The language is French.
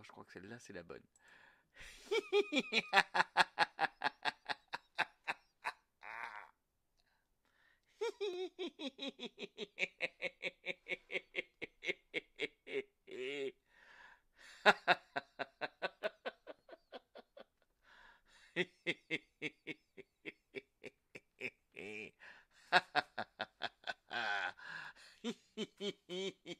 Hein, je crois que celle-là, c'est la bonne.